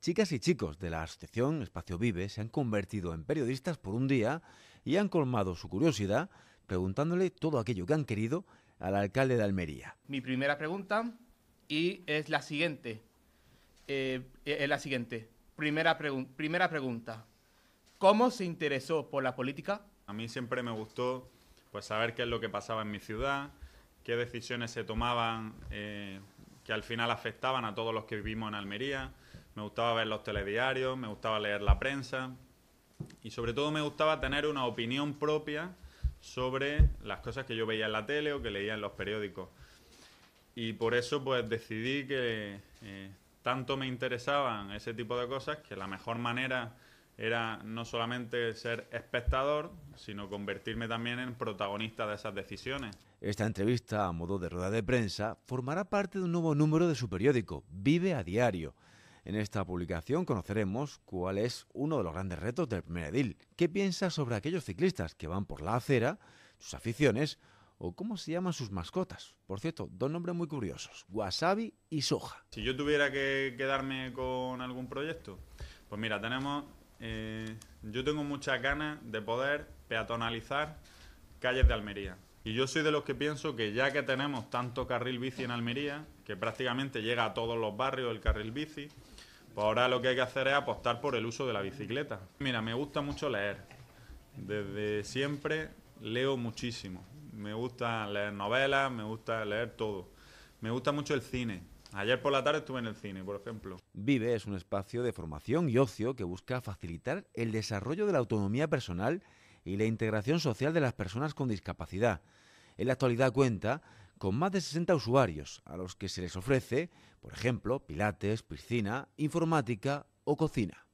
Chicas y chicos de la Asociación Espacio Vive se han convertido en periodistas por un día y han colmado su curiosidad preguntándole todo aquello que han querido al alcalde de Almería. Mi primera pregunta y es la siguiente. Eh, es la siguiente. Primera, pregunta. ¿Cómo se interesó por la política? A mí siempre me gustó pues, saber qué es lo que pasaba en mi ciudad, qué decisiones se tomaban eh, que al final afectaban a todos los que vivimos en Almería me gustaba ver los telediarios, me gustaba leer la prensa y sobre todo me gustaba tener una opinión propia sobre las cosas que yo veía en la tele o que leía en los periódicos. Y por eso pues decidí que eh, tanto me interesaban ese tipo de cosas que la mejor manera era no solamente ser espectador, sino convertirme también en protagonista de esas decisiones. Esta entrevista a modo de rueda de prensa formará parte de un nuevo número de su periódico, Vive a Diario. En esta publicación conoceremos cuál es uno de los grandes retos del primer qué piensa sobre aquellos ciclistas que van por la acera, sus aficiones o cómo se llaman sus mascotas. Por cierto, dos nombres muy curiosos, Wasabi y Soja. Si yo tuviera que quedarme con algún proyecto, pues mira, tenemos... Eh, yo tengo muchas ganas de poder peatonalizar calles de Almería. Y yo soy de los que pienso que ya que tenemos tanto carril bici en Almería, que prácticamente llega a todos los barrios el carril bici, pues ahora lo que hay que hacer es apostar por el uso de la bicicleta. Mira, me gusta mucho leer. Desde siempre leo muchísimo. Me gusta leer novelas, me gusta leer todo. Me gusta mucho el cine. Ayer por la tarde estuve en el cine, por ejemplo. Vive es un espacio de formación y ocio que busca facilitar el desarrollo de la autonomía personal y la integración social de las personas con discapacidad. En la actualidad cuenta con más de 60 usuarios a los que se les ofrece, por ejemplo, pilates, piscina, informática o cocina.